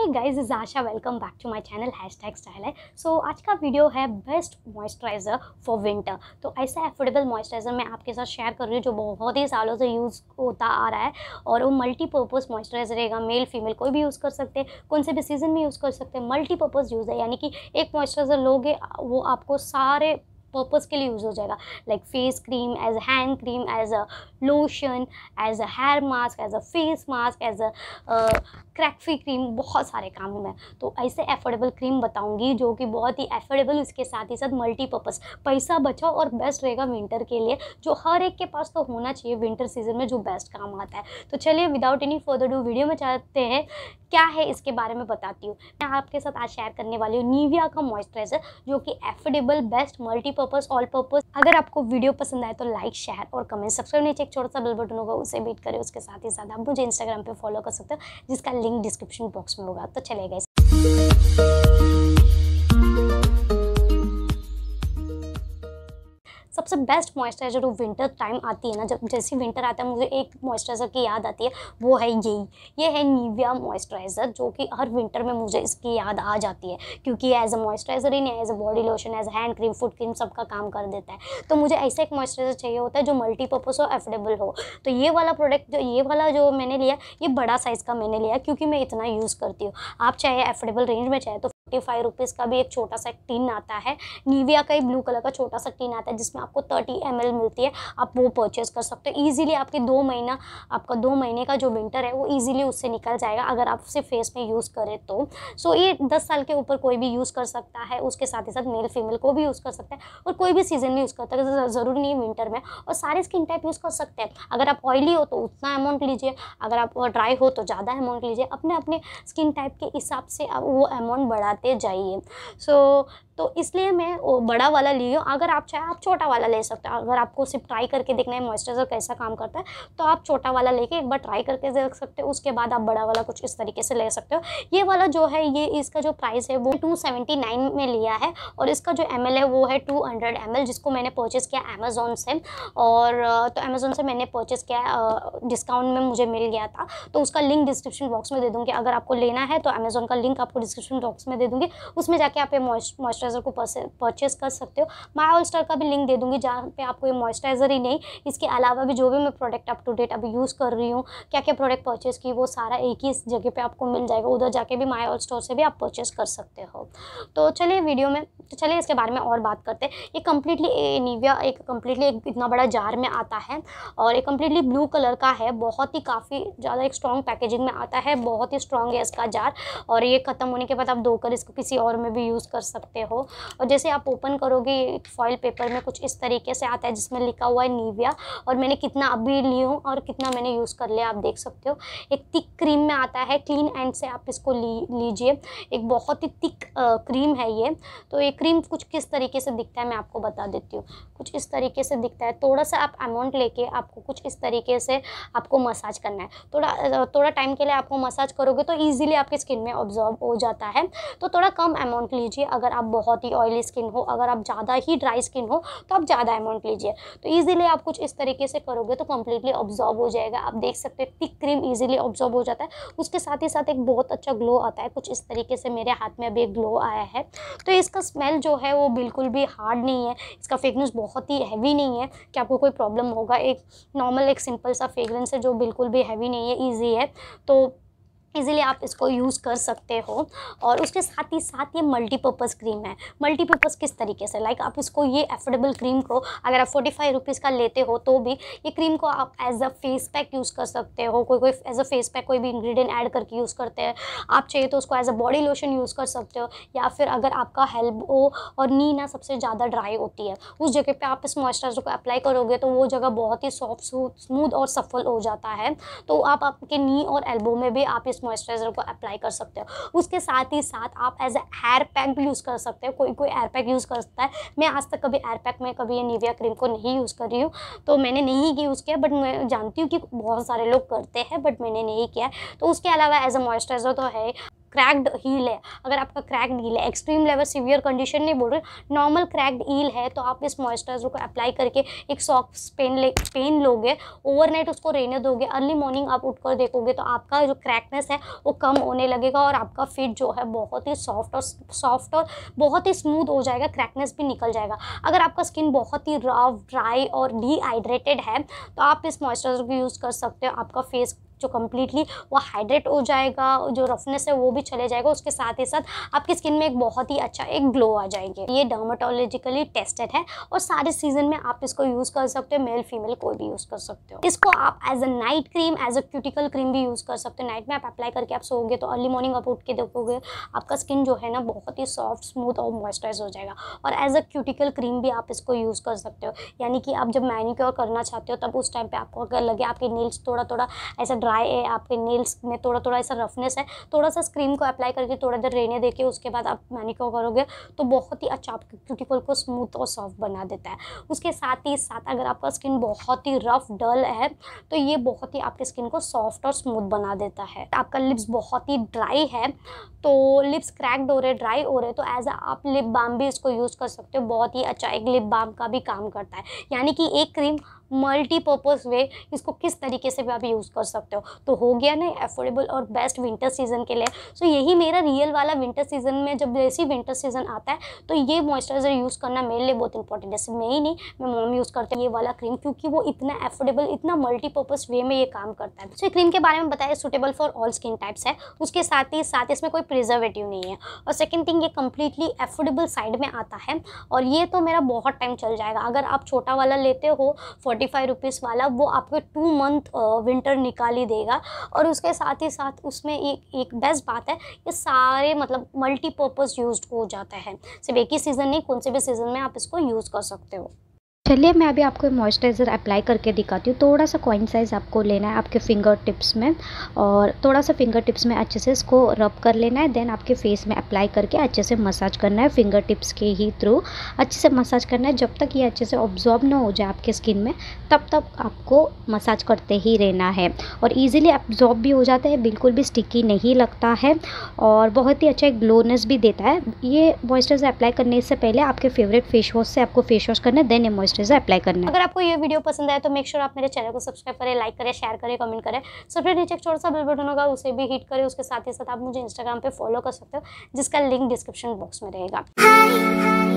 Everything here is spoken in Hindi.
hey is Asha welcome back to my channel hashtag style है सो so, आज का वीडियो है बेस्ट मॉइस्चराइज़र फॉर विंटर तो ऐसा एफोर्डेबल मॉइस्चराइज़र मैं आपके साथ शेयर कर रही हूँ जो बहुत ही सालों से यूज़ होता आ रहा है और वो मल्टीपर्पज़ मॉइस्चराइज़र रहेगा मेल फीमेल कोई भी यूज़ कर सकते हैं कौन से भी सीज़न में यूज़ कर सकते हैं मल्टीपर्पज़ यूज़ है यानी कि एक मॉइस्चराइज़र लोगे वो आपको सारे पर्पज़ के लिए यूज़ हो जाएगा like face cream as a hand cream as a lotion as a hair mask as a face mask as a crack feet cream बहुत सारे काम में तो ऐसे एफोर्डेबल क्रीम बताऊंगी जो कि बहुत ही एफोर्डेबल उसके साथ ही साथ मल्टीपर्पज़ पैसा बचाओ और बेस्ट रहेगा विंटर के लिए जो हर एक के पास तो होना चाहिए विंटर सीजन में जो बेस्ट काम आता है तो चलिए without any further do video में चाहते हैं क्या है इसके बारे में बताती हूँ मैं आपके साथ आज शेयर करने वाली हूँ नीविया का मॉइस्चराइज़र जो कि affordable best multipurpose all purpose अगर आपको वीडियो पसंद आए तो लाइक शेयर और कमेंट सब्सक्राइब नीचे एक छोटा सा बेल बटन होगा उसे बीट करें उसके साथ ही साथ आप मुझे इंस्टाग्राम पे फॉलो कर सकते हो जिसका लिंक डिस्क्रिप्शन बॉक्स में होगा तो चले गए सबसे बेस्ट मॉइस्चराइजर वो विंटर टाइम आती है ना जब जैसे विंटर आता है मुझे एक मॉइस्चराइजर की याद आती है वो है यही ये है नीविया मॉइस्चराइज़र जो कि हर विंटर में मुझे इसकी याद आ जाती है क्योंकि एज अ मॉइस्चराइजर ही नहीं as a body lotion as hand cream foot cream सबका काम कर देता है तो मुझे ऐसा एक मॉइस्चराइजर चाहिए होता है जो मल्टीपर्पज़ हो एफोर्डेबल हो तो ये वाला प्रोडक्ट जो ये वाला जो मैंने लिया ये बड़ा साइज़ का मैंने लिया क्योंकि मैं इतना यूज़ करती हूँ आप चाहे एफोर्डेबल रेंज में चाहे तो फोर्टी फाइव रुपीज़ का भी एक छोटा सा टिन आता है नीविया का ही ब्लू कलर का छोटा सा टिन आता है जिसमें आपको थर्टी एम मिलती है आप वो परचेज़ कर सकते हो ईजिली आपके दो महीना आपका दो महीने का जो विंटर है वो ईजिली उससे निकल जाएगा अगर आप उसे फेस में यूज़ करें तो सो ये दस साल के ऊपर कोई भी यूज़ कर सकता है उसके साथ ही साथ मेल फीमेल को भी यूज़ कर सकता है और कोई भी सीज़न में यूज़ करता है ज़रूरी नहीं विंटर में और सारे स्किन टाइप यूज़ कर सकते हैं अगर आप ऑयली हो तो उतना अमाउंट लीजिए अगर आप ड्राई हो तो ज़्यादा अमाउंट लीजिए अपने अपने स्किन टाइप के हिसाब से आप वो अमाउंट बढ़ा बढ़ाते जाइए सो so, तो इसलिए मैं वो बड़ा वाला ली हूँ अगर आप चाहे आप छोटा वाला ले सकते हो अगर आपको सिर्फ ट्राई करके देखना है मॉइस्चराइजर कैसा काम करता है तो आप छोटा वाला लेके एक बार ट्राई करके देख सकते हो उसके बाद आप बड़ा वाला कुछ इस तरीके से ले सकते हो ये वाला जो है ये इसका जो प्राइस है वो टू में लिया है और इसका जो एम है वो है टू हंड्रेड जिसको मैंने परचेज़ किया अमेज़ोन से और तो अमेज़ोन से मैंने परचेज़ किया डिस्काउंट में मुझे मिल गया था तो उसका लिंक डिस्क्रिप्शन बॉक्स में दे दूँगी अगर आपको लेना है तो अमेज़ोन का लिंक आपको डिस्क्रिप्शन बॉक्स में दे दूँगी उसमें जाके आप ये मॉइस्चराइज़र को परचेस कर सकते हो माई ऑल स्टार का भी लिंक दे दूँगी जहाँ पे आपको ये मॉइस्चराइज़र ही नहीं इसके अलावा भी जो भी मैं प्रोडक्ट अप टू डेट अभी यूज़ कर रही हूँ क्या क्या प्रोडक्ट परचेस की वो सारा एक ही जगह पर आपको मिल जाएगा उधर जाके भी माई ऑल स्टोर से भी आप परचेस कर सकते हो तो चलिए वीडियो में तो चलिए इसके बारे में और बात करते हैं ये कम्प्लीटली निविया एक कम्प्लीटली एक इतना बड़ा जार में आता है और ये कम्प्लीटली ब्लू कलर का है बहुत ही काफ़ी ज़्यादा एक स्ट्रॉन्ग पैकेजिंग में आता है बहुत ही स्ट्रॉन्ग है इसका जार और ये ख़त्म होने के बाद आप धोकर इसको किसी और में भी यूज़ कर सकते हो और जैसे आप ओपन करोगे फॉइल पेपर में कुछ इस तरीके से आता है जिसमें लिखा हुआ है नीविया और मैंने कितना अभी ली हूँ और कितना मैंने यूज़ कर लिया आप देख सकते हो एक थिक क्रीम में आता है क्लीन एंड से आप इसको लीजिए एक बहुत ही थिक क्रीम है ये तो ये क्रीम कुछ किस तरीके से दिखता है मैं आपको बता देती हूँ कुछ इस तरीके से दिखता है थोड़ा सा आप अमाउंट लेके आपको कुछ इस तरीके से आपको मसाज करना है थोड़ा थोड़ा टाइम के लिए आपको मसाज करोगे तो इजीली आपके स्किन में ऑब्जॉर्ब हो जाता है तो थोड़ा कम अमाउंट लीजिए अगर आप बहुत ही ऑयली स्किन हो अगर आप ज़्यादा ही ड्राई स्किन हो तो आप ज़्यादा अमाउंट लीजिए तो ईजिली आप कुछ इस तरीके से करोगे तो कम्प्लीटली ऑब्जॉर्व हो जाएगा आप देख सकते हैं थिक क्रीम ईजिली ऑब्जॉर्व हो जाता है उसके साथ ही साथ एक बहुत अच्छा ग्लो आता है कुछ इस तरीके से मेरे हाथ में अभी एक ग्लो आया है तो इसका स्मेल जो है वो बिल्कुल भी हार्ड नहीं है इसका फ्रेगनेंस बहुत ही हैवी नहीं है कि आपको कोई प्रॉब्लम होगा एक नॉर्मल एक सिंपल सा फ्रेगरेंस है जो बिल्कुल भी हैवी नहीं है ईजी है तो इजीली आप इसको यूज़ कर सकते हो और उसके साथ ही साथ ये मल्टीपर्पज़ क्रीम है मल्टीपर्पज़ किस तरीके से लाइक like आप इसको ये एफोर्डेबल क्रीम को अगर आप फोर्टी फाइव रुपीज़ का लेते हो तो भी ये क्रीम को आप as a face pack use कर सकते हो कोई कोई एज अ फेस पैक कोई भी इंग्रेडिएंट ऐड करके यूज़ करते हैं आप चाहिए तो उसको as a body lotion use कर सकते हो या फिर अगर आपका हेल्बो और नी ना सबसे ज़्यादा ड्राई होती है उस जगह पर आप इस मॉइस्चराइजर को अप्लाई करोगे तो वो जगह बहुत ही सॉफ्ट स्मूथ और सफल हो जाता है तो आप आपके नी और एल्बो में भी आप इस मॉइस्चराइज़र को अप्लाई कर सकते हो उसके साथ ही साथ आप एज ए हेयर पैक भी यूज़ कर सकते हो कोई कोई हेयर पैक यूज़ कर सकता है मैं आज तक कभी हेयर पैक में कभी ये निविया क्रीम को नहीं यूज़ कर रही हूँ तो मैंने नहीं यूज़ किया बट मैं जानती हूँ कि बहुत सारे लोग करते हैं बट मैंने नहीं किया तो उसके अलावा एज अ मॉइस्चराइज़र तो है क्रैक्ड हील है अगर आपका क्रैक्ड हील है एक्सट्रीम लेवल सीवियर कंडीशन नहीं बोल रही नॉर्मल क्रैक्ड हील है तो आप इस मॉइस्चराइजर को अप्लाई करके एक सॉफ्ट पेन ले पेन लोगे ओवरनाइट उसको रहने दोगे अर्ली मॉर्निंग आप उठकर देखोगे तो आपका जो क्रैकनेस है वो कम होने लगेगा और आपका फिट जो है बहुत ही सॉफ्ट और सॉफ्ट और बहुत ही स्मूथ हो जाएगा क्रैकनेस भी निकल जाएगा अगर आपका स्किन बहुत ही रफ ड्राई और डिहाइड्रेटेड है तो आप इस मॉइस्चराइजर को यूज़ कर सकते हो आपका फेस जो कम्प्लीटली वो हाइड्रेट हो जाएगा जो रफनेस है वो भी चले जाएगा उसके साथ ही साथ आपकी स्किन में एक बहुत ही अच्छा एक ग्लो आ जाएंगे ये डर्माटोलॉजिकली टेस्टेड है और सारे सीजन में आप इसको यूज़ कर सकते हो मेल फीमेल कोई भी यूज़ कर सकते हो इसको आप as a night cream as a cuticle cream भी यूज़ कर सकते हो नाइट में आप अप्लाई करके आप सोओगे तो अर्ली मॉर्निंग आप उठ के देखोगे आपका स्किन जो है ना बहुत ही सॉफ्ट स्मूथ और मॉइस्चराइज हो जाएगा और एज अ क्यूटिकल क्रीम भी आप इसको यूज़ कर सकते हो यानी कि आप जब मैनिक्योर करना चाहते हो तब उस टाइम पर आपको अगर लगे आपके नील्स थोड़ा थोड़ा ऐसा ड्राई है आपके नेल्स में थोड़ा थोड़ा ऐसा रफनेस है थोड़ा सा स्क्रीम को अप्लाई करके थोड़ा देर रहने देके उसके बाद आप मैनिक्योर करोगे तो बहुत ही अच्छा आपके क्यूटिकल को स्मूथ और सॉफ्ट बना देता है उसके साथ ही साथ अगर आपका स्किन बहुत ही रफ डल है तो ये बहुत ही आपके स्किन को सॉफ्ट और स्मूथ बना देता है आपका लिप्स बहुत ही ड्राई है तो लिप्स क्रैक्ड हो रहे ड्राई हो रहे तो एज अ आप लिप बाम भी इसको यूज़ कर सकते हो बहुत ही अच्छा एक लिप बाम का भी काम करता है यानी कि एक क्रीम मल्टीपर्पज़ वे इसको किस तरीके से भी आप यूज़ कर सकते हो तो हो गया ना एफोर्डेबल और बेस्ट विंटर सीजन के लिए सो so, यही मेरा रियल वाला विंटर सीजन में जब जैसे विंटर सीजन आता है तो ये मॉइस्चराइज़र यूज़ करना मेरे लिए बहुत इंपॉर्टेंट है मैं ही नहीं मैं मोम यूज़ करती हूँ ये वाला क्रीम क्योंकि वो इतना एफोर्डेबल इतना मल्टीपर्पज़ वे में ये काम करता है सो so, क्रीम के बारे में बताया suitable for all skin types है उसके साथ ही साथ इसमें कोई प्रिजर्वेटिव नहीं है और सेकेंड थिंग ये कम्प्लीटली एफोर्डेबल साइड में आता है और ये तो मेरा बहुत टाइम चल जाएगा अगर आप छोटा वाला लेते हो फोर्टी थर्टी फाइव रुपीज़ वाला वो आपको टू मंथ विंटर निकाल ही देगा और उसके साथ ही साथ उसमें एक एक बेस्ट बात है ये सारे मतलब मल्टीपर्पज़ यूज हो जाता है सिर्फ एक ही सीज़न नहीं कौन से भी सीज़न में आप इसको यूज़ कर सकते हो चलिए मैं अभी आपको मॉइस्चराइज़र अप्लाई करके दिखाती हूँ थोड़ा सा कॉइन साइज़ आपको लेना है आपके फिंगर टिप्स में और थोड़ा सा फिंगर टिप्स में अच्छे से इसको रब कर लेना है देन आपके फेस में अप्लाई करके अच्छे से मसाज करना है फिंगर टिप्स के ही थ्रू अच्छे से मसाज करना है जब तक ये अच्छे से ऑब्जॉर्ब ना हो जाए आपके स्किन में तब तक आपको मसाज करते ही रहना है और ईजिली ऑब्जॉर्ब भी हो जाता है बिल्कुल भी स्टिकी नहीं लगता है और बहुत ही अच्छा एक ग्लोनेस भी देता है ये मॉइस्चराइज़र अप्लाई करने से पहले आपके फेवरेट फेस वॉश से आपको फेस वॉश करना है देन ये मॉइस्चर से अप्लाई करना है अगर आपको ये वीडियो पसंद आए तो मेक श्योर sure आप मेरे चैनल को सब्सक्राइब करें लाइक करें शेयर करें कमेंट करें सबसे नीचे एक छोटा सा बिल बटन होगा उसे भी हिट करें उसके साथ ही साथ आप मुझे इंस्टाग्राम पर फॉलो कर सकते हो जिसका लिंक डिस्क्रिप्शन बॉक्स में रहेगा